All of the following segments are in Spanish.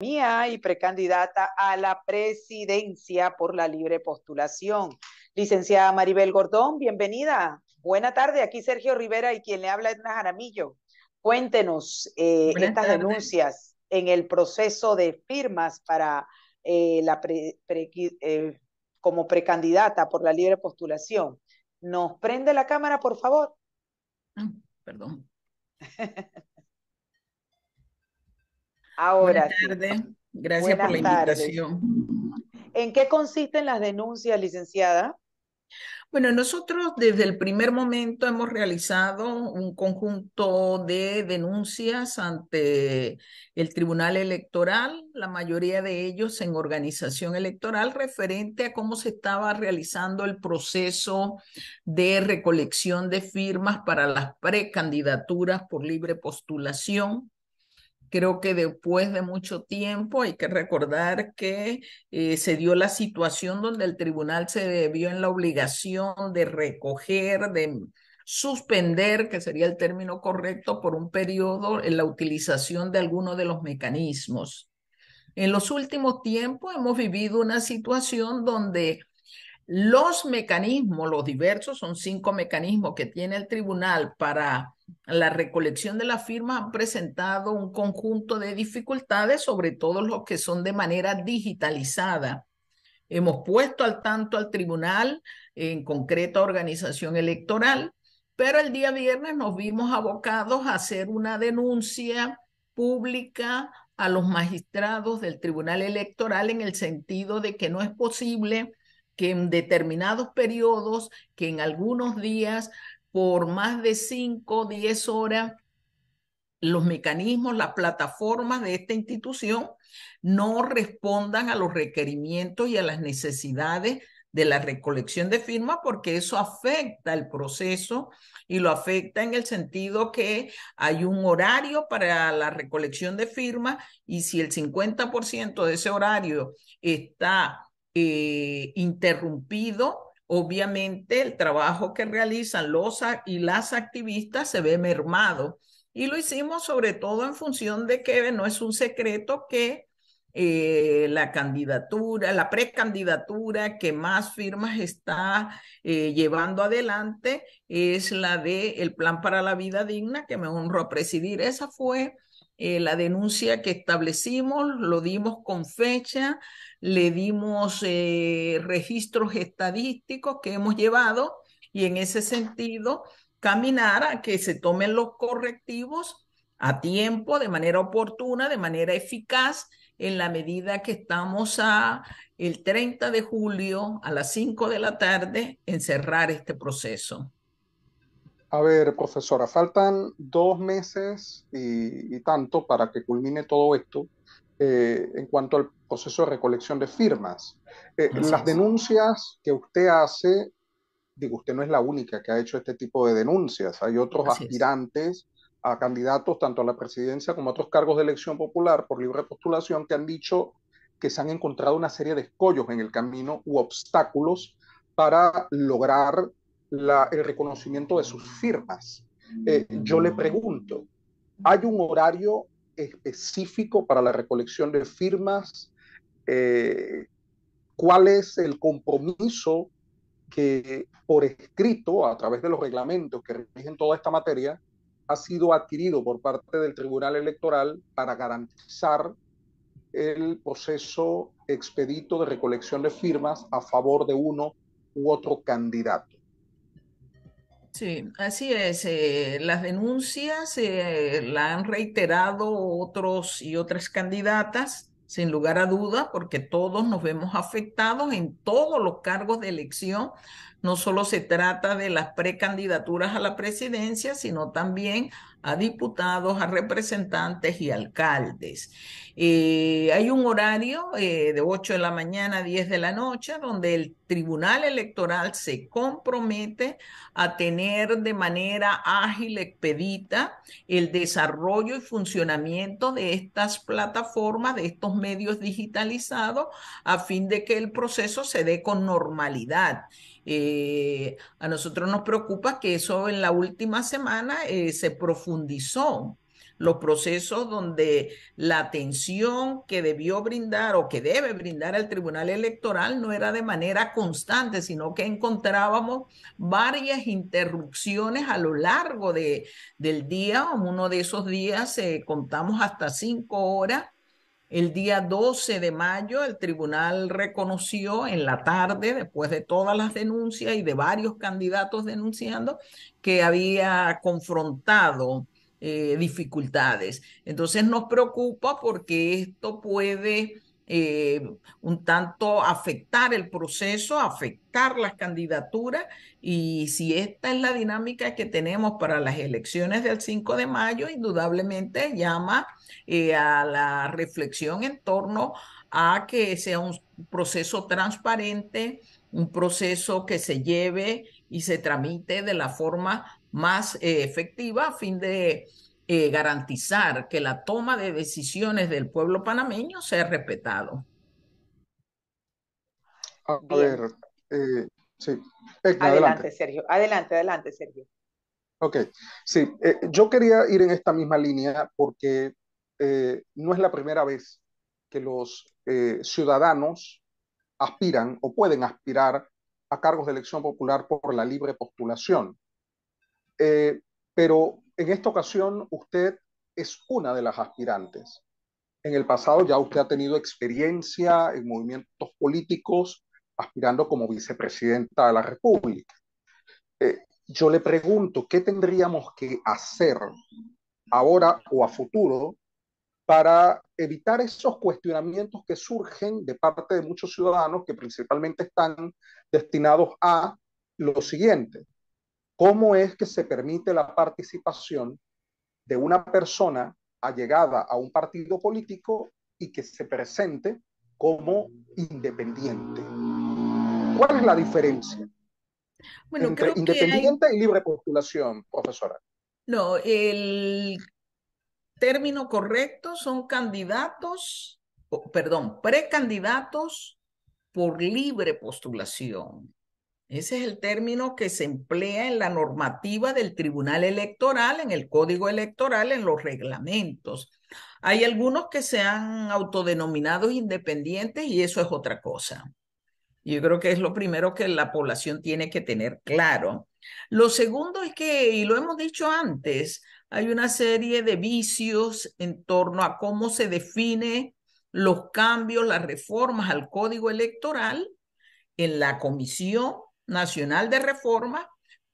mía y precandidata a la presidencia por la libre postulación. Licenciada Maribel Gordón, bienvenida. Buena tarde, aquí Sergio Rivera y quien le habla es Jaramillo. Cuéntenos eh, estas denuncias en el proceso de firmas para eh, la eh, como precandidata por la libre postulación. ¿Nos prende la cámara, por favor? Ah, perdón. Ahora. Buenas tardes. Gracias por la invitación. ¿En qué consisten las denuncias, licenciada? Bueno, nosotros desde el primer momento hemos realizado un conjunto de denuncias ante el Tribunal Electoral, la mayoría de ellos en organización electoral, referente a cómo se estaba realizando el proceso de recolección de firmas para las precandidaturas por libre postulación Creo que después de mucho tiempo hay que recordar que eh, se dio la situación donde el tribunal se vio en la obligación de recoger, de suspender, que sería el término correcto, por un periodo en eh, la utilización de alguno de los mecanismos. En los últimos tiempos hemos vivido una situación donde los mecanismos, los diversos, son cinco mecanismos que tiene el tribunal para la recolección de la firma ha presentado un conjunto de dificultades, sobre todo los que son de manera digitalizada. Hemos puesto al tanto al tribunal, en concreta organización electoral, pero el día viernes nos vimos abocados a hacer una denuncia pública a los magistrados del tribunal electoral en el sentido de que no es posible que en determinados periodos, que en algunos días por más de 5, 10 horas, los mecanismos, las plataformas de esta institución no respondan a los requerimientos y a las necesidades de la recolección de firmas porque eso afecta el proceso y lo afecta en el sentido que hay un horario para la recolección de firmas y si el 50% de ese horario está eh, interrumpido, obviamente el trabajo que realizan los y las activistas se ve mermado. Y lo hicimos sobre todo en función de que no es un secreto que eh, la candidatura, la precandidatura que más firmas está eh, llevando adelante es la de el Plan para la Vida Digna, que me honró a presidir. Esa fue eh, la denuncia que establecimos, lo dimos con fecha, le dimos eh, registros estadísticos que hemos llevado y en ese sentido caminar a que se tomen los correctivos a tiempo, de manera oportuna, de manera eficaz, en la medida que estamos a el 30 de julio a las 5 de la tarde en cerrar este proceso. A ver, profesora, faltan dos meses y, tanto para que culmine todo esto eh, en cuanto al proceso de recolección de firmas. Eh, las denuncias que usted hace, digo, usted no es la única que ha hecho este tipo de denuncias, hay otros aspirantes. a candidatos tanto a la presidencia como a otros cargos de elección popular por libre postulación que han dicho que se han encontrado una serie de escollos en el camino u obstáculos para lograr el reconocimiento de sus firmas. Eh, yo le pregunto, ¿hay un horario específico para la recolección de firmas? Eh, ¿Cuál es el compromiso que por escrito, a través de los reglamentos que rigen toda esta materia, ha sido adquirido por parte del Tribunal Electoral para garantizar el proceso expedito de recolección de firmas a favor de uno u otro candidato. Sí, así es. Eh, las denuncias las eh, la han reiterado otros y otras candidatas, sin lugar a duda, porque todos nos vemos afectados en todos los cargos de elección. No solo se trata de las precandidaturas a la presidencia, sino también a diputados, a representantes y alcaldes. Eh, hay un horario de 8 de la mañana a 10 de la noche donde el Tribunal Electoral se compromete a tener de manera ágil, expedita, el desarrollo y funcionamiento de estas plataformas, de estos medios digitalizados, a fin de que el proceso se dé con normalidad. Eh, a nosotros nos preocupa que eso en la última semana eh, se profundizó los procesos donde la atención que debió brindar o que debe brindar el Tribunal Electoral no era de manera constante, sino que encontrábamos varias interrupciones a lo largo de, del día. Uno de esos días eh, contamos hasta cinco horas el día 12 de mayo, el tribunal reconoció en la tarde, después de todas las denuncias y de varios candidatos denunciando, que había confrontado eh, dificultades. Entonces nos preocupa porque esto puede eh, un tanto afectar el proceso, afectar las candidaturas y si esta es la dinámica que tenemos para las elecciones del 5 de mayo, indudablemente llama eh, a la reflexión en torno a que sea un proceso transparente, un proceso que se lleve y se tramite de la forma más eh, efectiva a fin de eh, garantizar que la toma de decisiones del pueblo panameño sea respetado. A ver, eh, sí. adelante, adelante, Sergio. Adelante, adelante, Sergio. Ok, sí. yo quería ir en esta misma línea porque no es la primera vez que los ciudadanos aspiran o pueden aspirar a cargos de elección popular por la libre postulación. Eh, pero en esta ocasión usted es una de las aspirantes. En el pasado ya usted ha tenido experiencia en movimientos políticos aspirando como vicepresidenta de la República. Eh, yo le pregunto, ¿qué tendríamos que hacer ahora o a futuro para evitar esos cuestionamientos que surgen de parte de muchos ciudadanos que principalmente están destinados a lo siguiente? ¿Cómo es que se permite la participación de una persona allegada a un partido político y que se presente como independiente? ¿Cuál es la diferencia? Bueno, entre independiente y libre postulación, profesora. No, el término correcto son candidatos, perdón, precandidatos por libre postulación. Ese es el término que se emplea en la normativa del Tribunal Electoral, en el Código Electoral, en los reglamentos. Hay algunos que se han autodenominado independientes y eso es otra cosa. Yo creo que es lo primero que la población tiene que tener claro. Lo segundo es que, y lo hemos dicho antes, hay una serie de vicios en torno a cómo se define los cambios, las reformas al código electoral en la comisión Nacional de Reforma,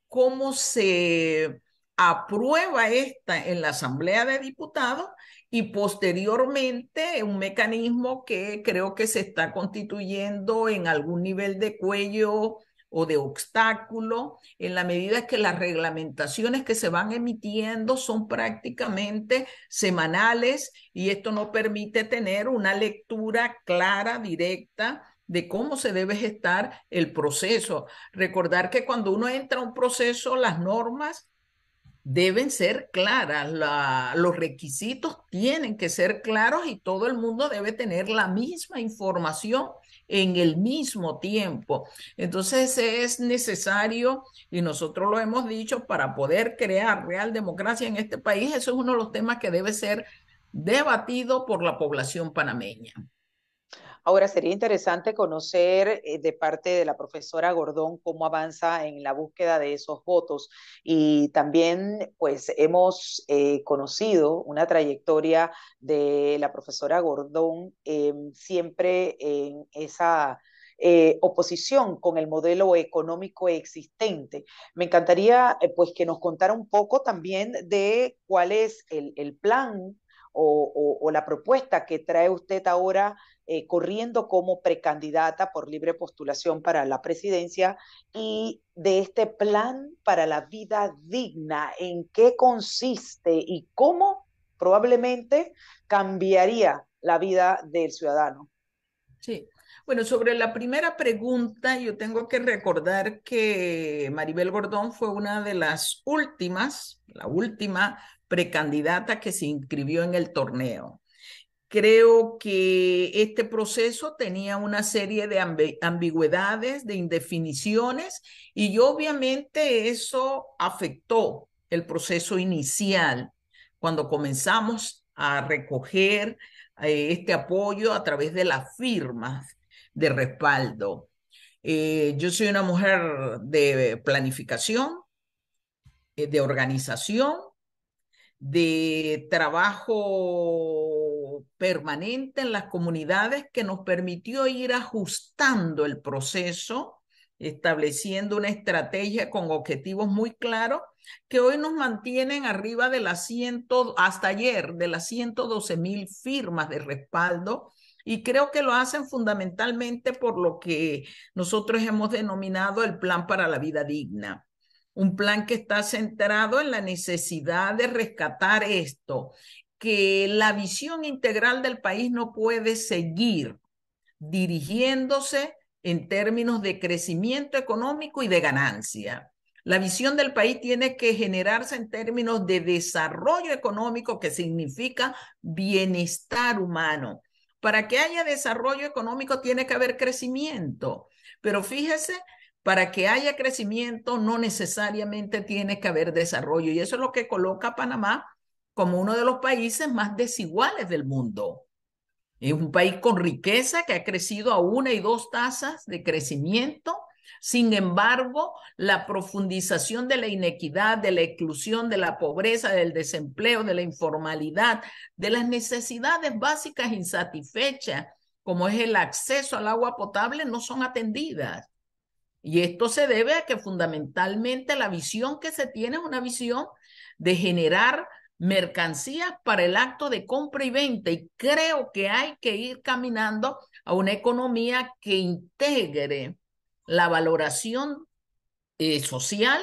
cómo se aprueba esta en la Asamblea de Diputados y posteriormente un mecanismo que creo que se está constituyendo en algún nivel de cuello o de obstáculo, en la medida que las reglamentaciones que se van emitiendo son prácticamente semanales y esto no permite tener una lectura clara, directa de cómo se debe gestar el proceso. Recordar que cuando uno entra a un proceso, las normas deben ser claras, los requisitos tienen que ser claros y todo el mundo debe tener la misma información en el mismo tiempo. Entonces es necesario, y nosotros lo hemos dicho, para poder crear real democracia en este país, eso es uno de los temas que debe ser debatido por la población panameña. Ahora, sería interesante conocer eh, de parte de la profesora Gordón cómo avanza en la búsqueda de esos votos. Y también, pues, hemos eh, conocido una trayectoria de la profesora Gordón em, siempre en esa... Eh, oposición con el modelo económico existente. Me encantaría pues que nos contara un poco también de cuál es el, plan o, la propuesta que trae usted ahora eh, corriendo como precandidata por libre postulación para la presidencia y de este plan para la vida digna, en qué consiste y cómo probablemente cambiaría la vida del ciudadano. Sí. Bueno, sobre la primera pregunta, yo tengo que recordar que Maribel Gordón fue una de las últimas, la última precandidata que se inscribió en el torneo. Creo que este proceso tenía una serie de ambigüedades, de indefiniciones, y obviamente eso afectó el proceso inicial cuando comenzamos a recoger eh, este apoyo a través de las firmas de respaldo. Eh, yo soy una mujer de planificación, eh, de organización, de trabajo permanente en las comunidades que nos permitió ir ajustando el proceso, estableciendo una estrategia con objetivos muy claros que hoy nos mantienen arriba de las hasta ayer, de las 112 mil firmas de respaldo. Y creo que lo hacen fundamentalmente por lo que nosotros hemos denominado el plan para la vida digna un plan que está centrado en la necesidad de rescatar esto, que la visión integral del país no puede seguir dirigiéndose en términos de crecimiento económico y de ganancia. La visión del país tiene que generarse en términos de desarrollo económico, que significa bienestar humano. Para que haya desarrollo económico tiene que haber crecimiento. Pero fíjese, para que haya crecimiento no necesariamente tiene que haber desarrollo. Y eso es lo que coloca Panamá como uno de los países más desiguales del mundo. Es un país con riqueza que ha crecido a una y dos tasas de crecimiento. Sin embargo, la profundización de la inequidad, de la exclusión, de la pobreza, del desempleo, de la informalidad, de las necesidades básicas insatisfechas, como es el acceso al agua potable, no son atendidas. Y esto se debe a que fundamentalmente la visión que se tiene es una visión de generar mercancías para el acto de compra y venta y creo que hay que ir caminando a una economía que integre la valoración eh, social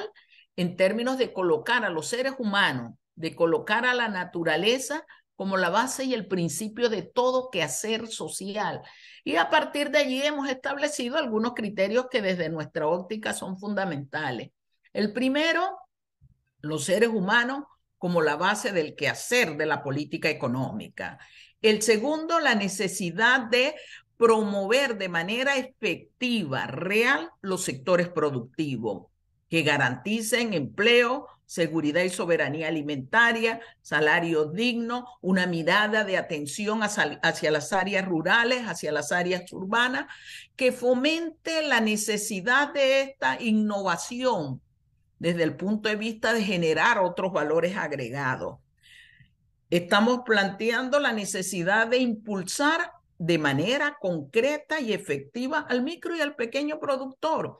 en términos de colocar a los seres humanos, de colocar a la naturaleza como la base y el principio de todo que hacer social. Y a partir de allí hemos establecido algunos criterios que desde nuestra óptica son fundamentales. El primero, los seres humanos como la base del quehacer de la política económica. El segundo, la necesidad de promover de manera efectiva, real, los sectores productivos que garanticen empleo, seguridad y soberanía alimentaria, salario digno, una mirada de atención hacia, las áreas rurales, hacia las áreas urbanas, que fomente la necesidad de esta innovación desde el punto de vista de generar otros valores agregados. Estamos planteando la necesidad de impulsar de manera concreta y efectiva al micro y al pequeño productor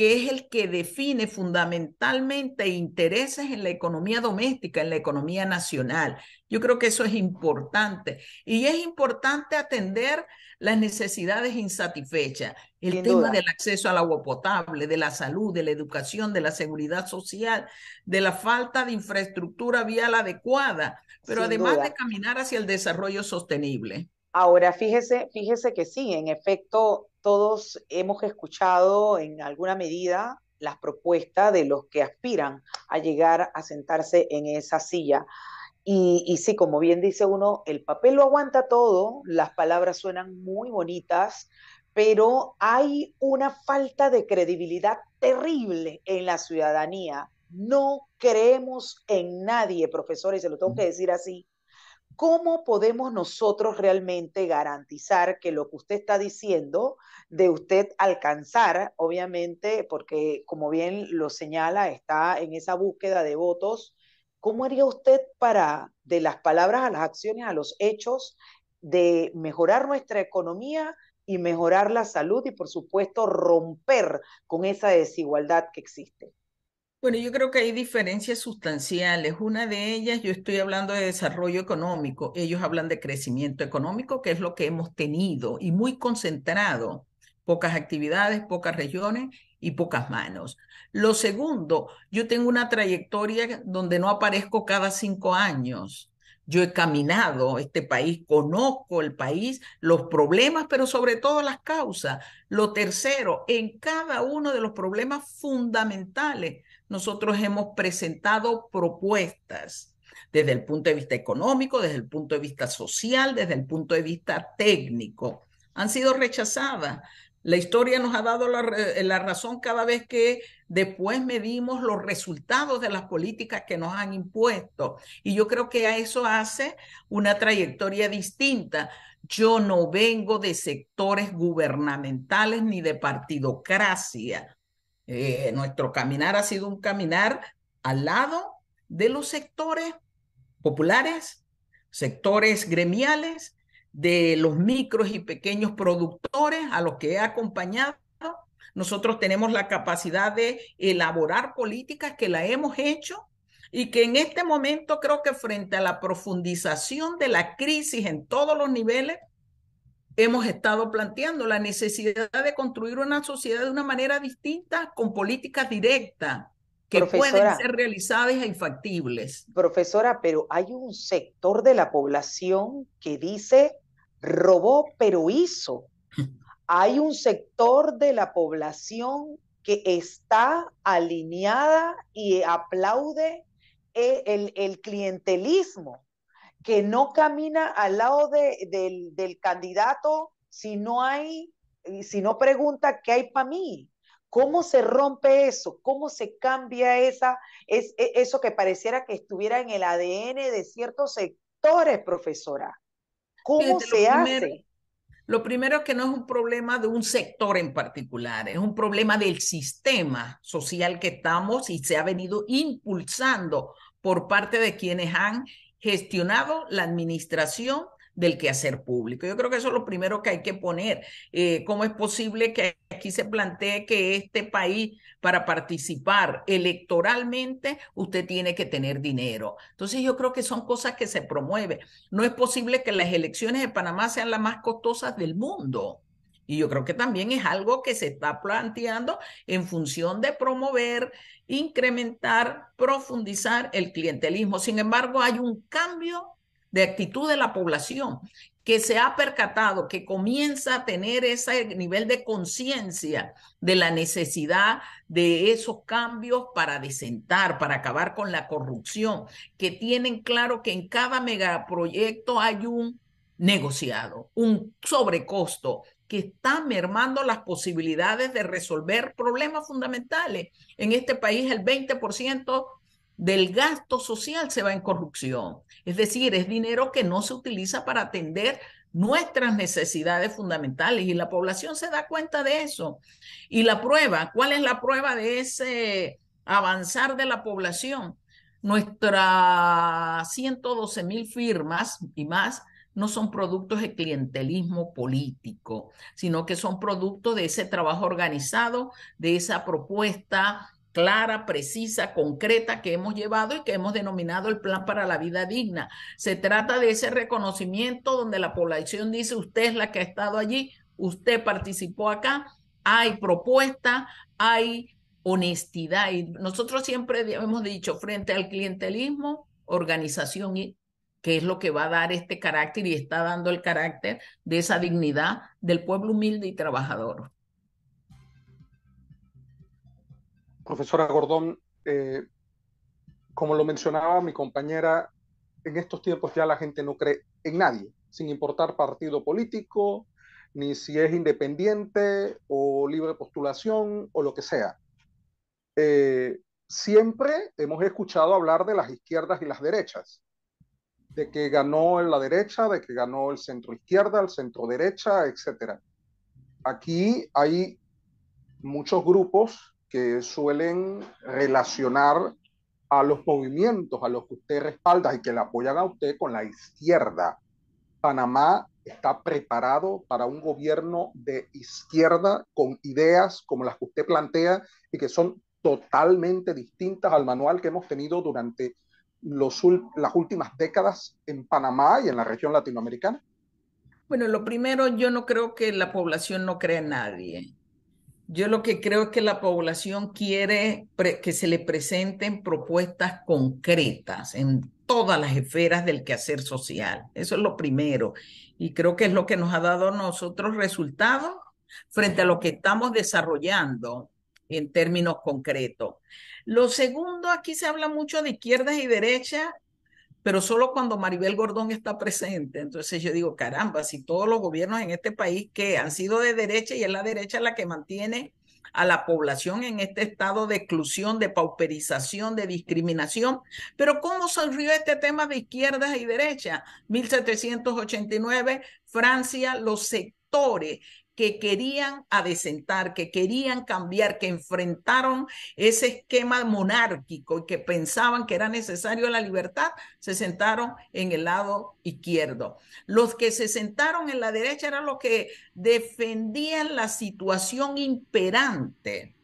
que es el que define fundamentalmente intereses en la economía doméstica, en la economía nacional. Yo creo que eso es importante. Y es importante atender las necesidades insatisfechas, el tema del acceso al agua potable, de la salud, de la educación, de la seguridad social, de la falta de infraestructura vial adecuada, pero además de caminar hacia el desarrollo sostenible. Ahora, fíjese, fíjese que sí, en efecto, todos hemos escuchado en alguna medida las propuestas de los que aspiran a llegar a sentarse en esa silla. Y, sí, como bien dice uno, el papel lo aguanta todo, las palabras suenan muy bonitas, pero hay una falta de credibilidad terrible en la ciudadanía. No creemos en nadie, profesores. y se lo tengo que decir así, ¿cómo podemos nosotros realmente garantizar que lo que usted está diciendo de usted alcanzar, obviamente, porque como bien lo señala, está en esa búsqueda de votos, ¿cómo haría usted para, de las palabras a las acciones, a los hechos, de mejorar nuestra economía y mejorar la salud y, por supuesto, romper con esa desigualdad que existe? Bueno, yo creo que hay diferencias sustanciales. Una de ellas, yo estoy hablando de desarrollo económico, ellos hablan de crecimiento económico, que es lo que hemos tenido y muy concentrado, pocas actividades, pocas regiones y pocas manos. Lo segundo, yo tengo una trayectoria donde no aparezco cada cinco años. Yo he caminado este país, conozco el país, los problemas, pero sobre todo las causas. Lo tercero, en cada uno de los problemas fundamentales nosotros hemos presentado propuestas desde el punto de vista económico, desde el punto de vista social, desde el punto de vista técnico. Han sido rechazadas. La historia nos ha dado la, razón cada vez que después medimos los resultados de las políticas que nos han impuesto. Y yo creo que a eso hace una trayectoria distinta. Yo no vengo de sectores gubernamentales ni de partidocracia. Eh, nuestro caminar ha sido un caminar al lado de los sectores populares, sectores gremiales, de los micros y pequeños productores a los que he acompañado. Nosotros tenemos la capacidad de elaborar políticas que la hemos hecho y que en este momento creo que frente a la profundización de la crisis en todos los niveles, hemos estado planteando la necesidad de construir una sociedad de una manera distinta, con políticas directas que pueden ser realizadas e infactibles. Profesora, pero hay un sector de la población que dice robó pero hizo. Hay un sector de la población que está alineada y aplaude eh, el clientelismo que no camina al lado del, candidato si no hay, si no pregunta qué hay para mí. ¿Cómo se rompe eso? ¿Cómo se cambia esa, es, e, eso que pareciera que estuviera en el ADN de ciertos sectores, profesora? ¿Cómo se hace? lo primero que no es un problema de un sector en particular, es un problema del sistema social que estamos y se ha venido impulsando por parte de quienes han gestionado la administración del quehacer público. Yo creo que eso es lo primero que hay que poner. Eh, ¿Cómo es posible que aquí se plantee que este país, para participar electoralmente, usted tiene que tener dinero? Entonces yo creo que son cosas que se promueven. No es posible que las elecciones de Panamá sean las más costosas del mundo. Y yo creo que también es algo que se está planteando en función de promover, incrementar, profundizar el clientelismo. Sin embargo, hay un cambio de actitud de la población que se ha percatado, que comienza a tener ese nivel de conciencia de la necesidad de esos cambios para desentar, para acabar con la corrupción, que tienen claro que en cada megaproyecto hay un negociado, un sobrecosto, que está mermando las posibilidades de resolver problemas fundamentales. En este país el 20% del gasto social se va en corrupción. Es decir, es dinero que no se utiliza para atender nuestras necesidades fundamentales y la población se da cuenta de eso. Y la prueba, ¿cuál es la prueba de ese avanzar de la población? Nuestras 112 mil firmas y más no son productos de clientelismo político, sino que son productos de ese trabajo organizado, de esa propuesta clara, precisa, concreta que hemos llevado y que hemos denominado el Plan para la Vida Digna. Se trata de ese reconocimiento donde la población dice, usted es la que ha estado allí, usted participó acá, hay propuesta, hay honestidad. Y nosotros siempre hemos dicho, frente al clientelismo, organización y que es lo que va a dar este carácter y está dando el carácter de esa dignidad del pueblo humilde y trabajador. Profesora Gordón, eh, como lo mencionaba mi compañera, en estos tiempos ya la gente no cree en nadie, sin importar partido político, ni si es independiente o libre postulación o lo que sea. Eh, siempre hemos escuchado hablar de las izquierdas y las derechas, de que ganó en la derecha, de que ganó el centro izquierda, el centro derecha, etc. Aquí hay muchos grupos que suelen relacionar a los movimientos a los que usted respalda y que le apoyan a usted con la izquierda. Panamá está preparado para un gobierno de izquierda con ideas como las que usted plantea y que son totalmente distintas al manual que hemos tenido durante los, las últimas décadas en Panamá y en la región latinoamericana? Bueno, lo primero, yo no creo que la población no crea en nadie. Yo lo que creo es que la población quiere que se le presenten propuestas concretas en todas las esferas del quehacer social. Eso es lo primero. Y creo que es lo que nos ha dado nosotros resultados frente a lo que estamos desarrollando en términos concretos. Lo segundo, aquí se habla mucho de izquierdas y derechas, pero solo cuando Maribel Gordón está presente. Entonces yo digo, caramba, si todos los gobiernos en este país que han sido de derecha y es la derecha la que mantiene a la población en este estado de exclusión, de pauperización, de discriminación. Pero ¿cómo sonrió este tema de izquierdas y derechas? 1789, Francia, los sectores que querían adecentar, que querían cambiar, que enfrentaron ese esquema monárquico y que pensaban que era necesario la libertad, se sentaron en el lado izquierdo. Los que se sentaron en la derecha eran los que defendían la situación imperante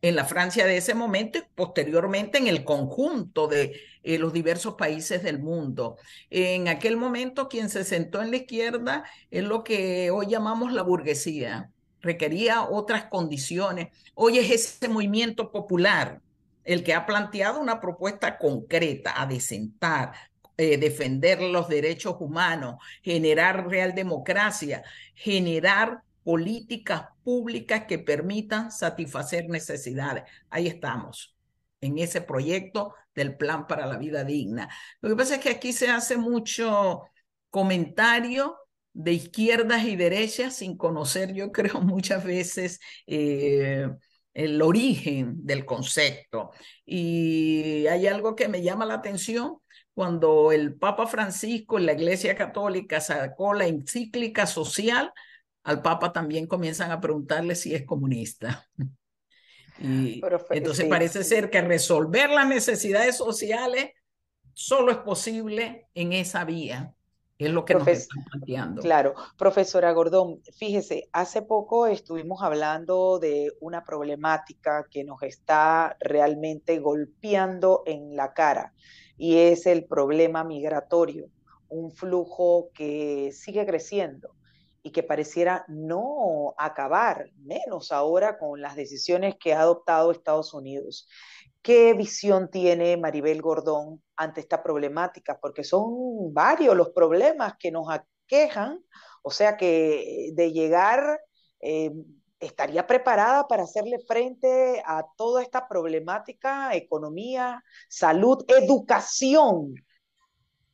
en la Francia de ese momento y posteriormente en el conjunto de eh, los diversos países del mundo. En aquel momento quien se sentó en la izquierda es lo que hoy llamamos la burguesía, requería otras condiciones. Hoy es ese movimiento popular el que ha planteado una propuesta concreta a desentar, eh, defender los derechos humanos, generar real democracia, generar políticas públicas que permitan satisfacer necesidades. Ahí estamos, en ese proyecto del Plan para la Vida Digna. Lo que pasa es que aquí se hace mucho comentario de izquierdas y derechas sin conocer, yo creo, muchas veces eh, el origen del concepto. Y hay algo que me llama la atención cuando el Papa Francisco en la Iglesia Católica sacó la encíclica social al Papa también comienzan a preguntarle si es comunista. entonces parece ser que resolver las necesidades sociales solo es posible en esa vía. Es lo que nos están planteando. Claro, profesora Gordón, fíjese, hace poco estuvimos hablando de una problemática que nos está realmente golpeando en la cara y es el problema migratorio, un flujo que sigue creciendo y que pareciera no acabar, menos ahora con las decisiones que ha adoptado Estados Unidos. ¿Qué visión tiene Maribel Gordón ante esta problemática? Porque son varios los problemas que nos aquejan, o sea que de llegar... Eh, estaría preparada para hacerle frente a toda esta problemática, economía, salud, educación,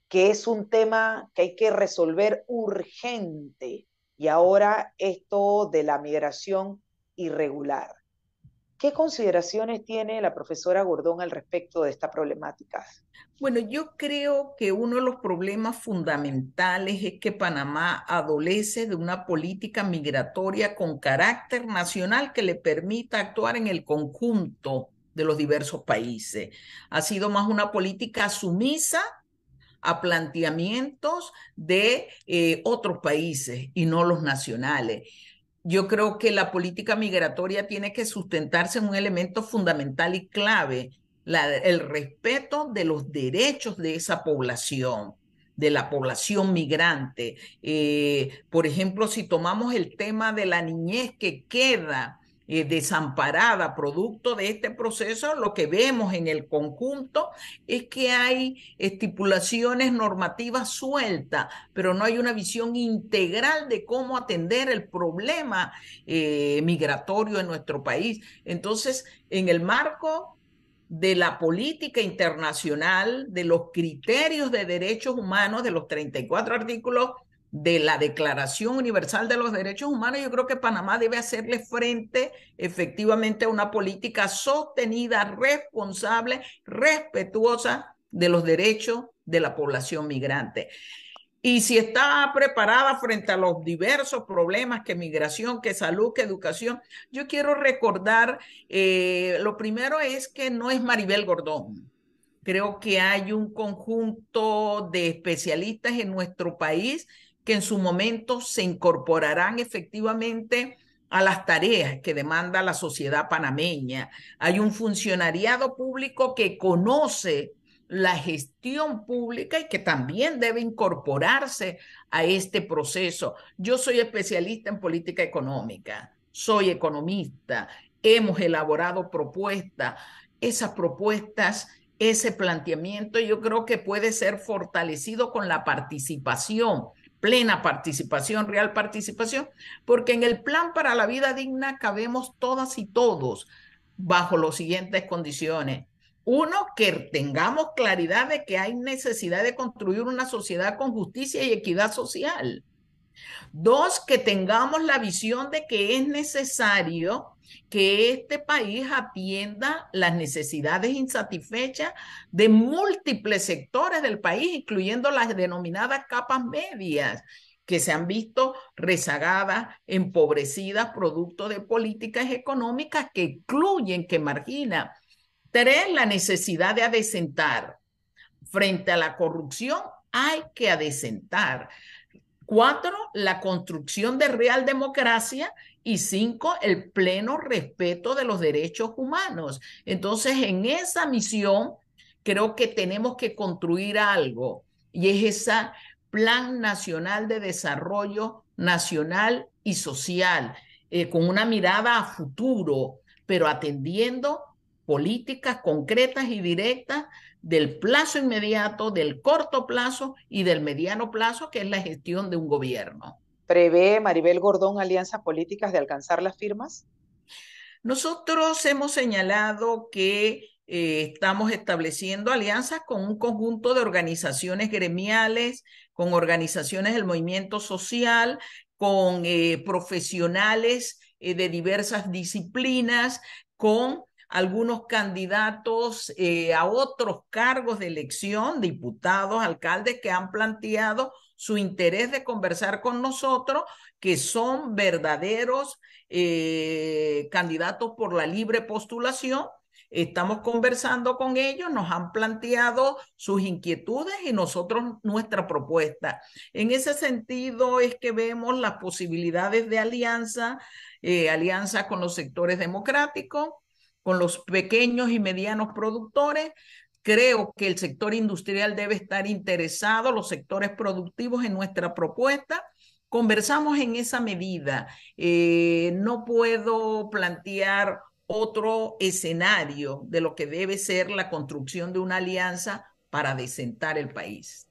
que es un tema que hay que resolver urgente y ahora esto de la migración irregular. ¿Qué consideraciones tiene la profesora Gordón al respecto de esta problemática? Bueno, yo creo que uno de los problemas fundamentales es que Panamá adolece de una política migratoria con carácter nacional que le permita actuar en el conjunto de los diversos países. Ha sido más una política sumisa a planteamientos de eh, otros países y no los nacionales. Yo creo que la política migratoria tiene que sustentarse en un elemento fundamental y clave, el respeto de los derechos de esa población de la población migrante. Eh, por ejemplo, si tomamos el tema de la niñez que queda eh, desamparada producto de este proceso, lo que vemos en el conjunto es que hay estipulaciones normativas sueltas, pero no hay una visión integral de cómo atender el problema eh, migratorio en nuestro país. Entonces, en el marco de la política internacional, de los criterios de derechos humanos, de los 34 artículos de la Declaración Universal de los Derechos Humanos, yo creo que Panamá debe hacerle frente efectivamente a una política sostenida, responsable, respetuosa de los derechos de la población migrante. Y si está preparada frente a los diversos problemas que migración, que salud, que educación, yo quiero recordar, eh, lo primero es que no es Maribel Gordón. Creo que hay un conjunto de especialistas en nuestro país que en su momento se incorporarán efectivamente a las tareas que demanda la sociedad panameña. Hay un funcionariado público que conoce la gestión pública y que también debe incorporarse a este proceso. Yo soy especialista en política económica, soy economista, hemos elaborado propuestas, esas propuestas, ese planteamiento yo creo que puede ser fortalecido con la participación plena participación, real participación, porque en el plan para la vida digna cabemos todas y todos bajo las siguientes condiciones. Uno, que tengamos claridad de que hay necesidad de construir una sociedad con justicia y equidad social. Dos, que tengamos la visión de que es necesario que este país atienda las necesidades insatisfechas de múltiples sectores del país, incluyendo las denominadas capas medias, que se han visto rezagadas, empobrecidas, producto de políticas económicas que excluyen, que margina. Tres, la necesidad de adecentar. Frente a la corrupción hay que adecentar. Cuatro, la construcción de real democracia. Y cinco, el pleno respeto de los derechos humanos. Entonces, en esa misión, creo que tenemos que construir algo. Y es ese plan nacional de desarrollo nacional y social, eh, con una mirada a futuro, pero atendiendo políticas concretas y directas del plazo inmediato, del corto plazo y del mediano plazo, que es la gestión de un gobierno. ¿Prevé Maribel Gordón alianzas políticas de alcanzar las firmas? Nosotros hemos señalado que eh, estamos estableciendo alianzas con un conjunto de organizaciones gremiales, con organizaciones del movimiento social, con eh, profesionales eh, de diversas disciplinas, con algunos candidatos eh, a otros cargos de elección, diputados, alcaldes que han planteado su interés de conversar con nosotros, que son verdaderos eh, candidatos por la libre postulación. Estamos conversando con ellos, nos han planteado sus inquietudes y nosotros nuestra propuesta. En ese sentido es que vemos las posibilidades de alianza, eh, alianza con los sectores democráticos, con los pequeños y medianos productores. Creo que el sector industrial debe estar interesado, los sectores productivos, en nuestra propuesta. Conversamos en esa medida. Eh, no puedo plantear otro escenario de lo que debe ser la construcción de una alianza para desentar el país.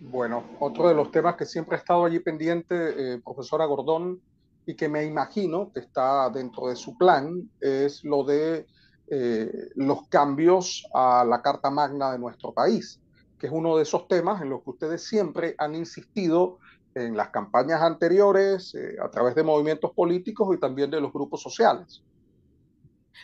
Bueno, otro de los temas que siempre ha estado allí pendiente, eh, profesora Gordón, y que me imagino que está dentro de su plan es lo de eh, los cambios a la Carta Magna de nuestro país, que es uno de esos temas en los que ustedes siempre han insistido en las campañas anteriores, eh, a través de movimientos políticos y también de los grupos sociales.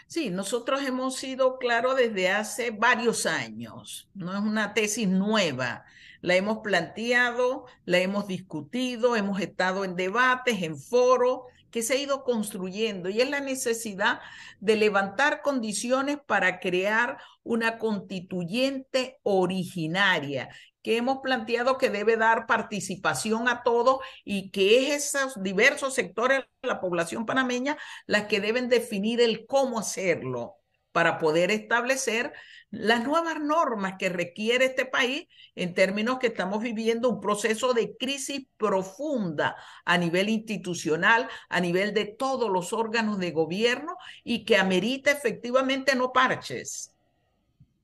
Sí, nosotros hemos sido claros desde hace varios años, no es una tesis nueva la hemos planteado, la hemos discutido, hemos estado en debates, en foros, que se ha ido construyendo y es la necesidad de levantar condiciones para crear una constituyente originaria que hemos planteado que debe dar participación a todos y que es esos diversos sectores de la población panameña las que deben definir el cómo hacerlo para poder establecer las nuevas normas que requiere este país en términos que estamos viviendo un proceso de crisis profunda a nivel institucional, a nivel de todos los órganos de gobierno y que amerita efectivamente no parches.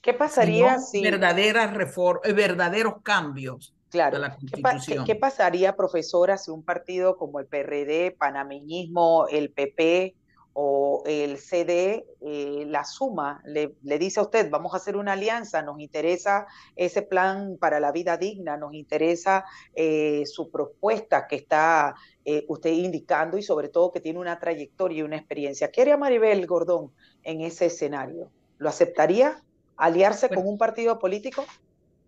¿Qué pasaría si verdaderas reformas, eh, verdaderos cambios? De la Constitución. ¿Qué, ¿Qué pasaría, profesora, si un partido como el PRD, panameñismo, el PP, o el CD eh, la suma, le, dice a usted, vamos a hacer una alianza, nos interesa ese plan para la vida digna, nos interesa eh, su propuesta que está eh, usted indicando y sobre todo que tiene una trayectoria y una experiencia. ¿Qué haría Maribel Gordón en ese escenario? ¿Lo aceptaría aliarse con un partido político?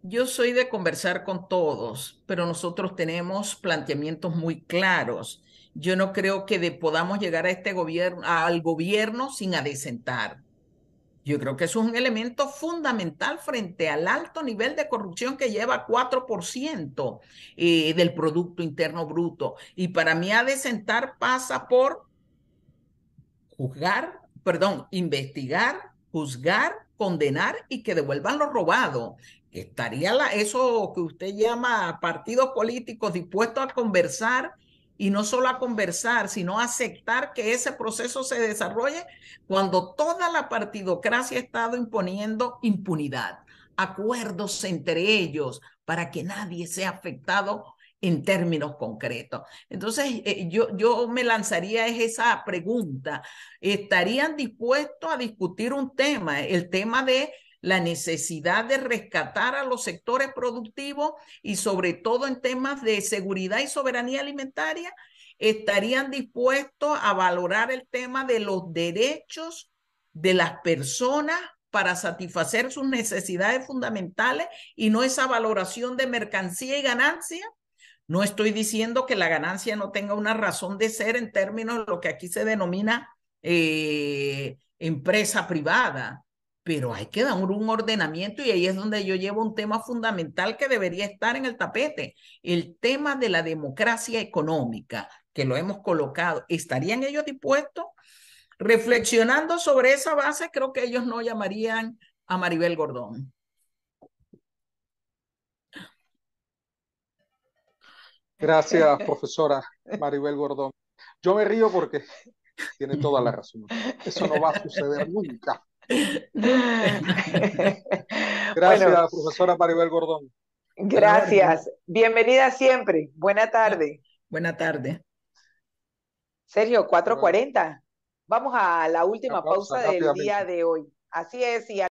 Yo soy de conversar con todos, pero nosotros tenemos planteamientos muy claros yo no creo que podamos llegar a este gobierno, al gobierno sin adecentar. Yo creo que eso es un elemento fundamental frente al alto nivel de corrupción que lleva 4% eh, del Producto Interno Bruto. Y para mí adecentar pasa por juzgar, perdón, investigar, juzgar, condenar y que devuelvan lo robado. Estaría la, eso que usted llama partidos políticos dispuestos a conversar y no solo a conversar, sino a aceptar que ese proceso se desarrolle cuando toda la partidocracia ha estado imponiendo impunidad, acuerdos entre ellos para que nadie sea afectado en términos concretos. Entonces, eh, yo, yo me lanzaría esa pregunta. ¿Estarían dispuestos a discutir un tema, el tema de la necesidad de rescatar a los sectores productivos y sobre todo en temas de seguridad y soberanía alimentaria, estarían dispuestos a valorar el tema de los derechos de las personas para satisfacer sus necesidades fundamentales y no esa valoración de mercancía y ganancia. No estoy diciendo que la ganancia no tenga una razón de ser en términos de lo que aquí se denomina eh, empresa privada, pero hay que dar un ordenamiento y ahí es donde yo llevo un tema fundamental que debería estar en el tapete, el tema de la democracia económica, que lo hemos colocado. ¿Estarían ellos dispuestos? Reflexionando sobre esa base, creo que ellos no llamarían a Maribel Gordón. Gracias, profesora Maribel Gordón. Yo me río porque tiene toda la razón. Eso no va a suceder nunca. Gracias, profesora Maribel Gordón. Gracias. Bienvenida siempre. Buena tarde. Buena tarde. Sergio, 4.40. Vamos a la última pausa, del día de hoy. Así es, y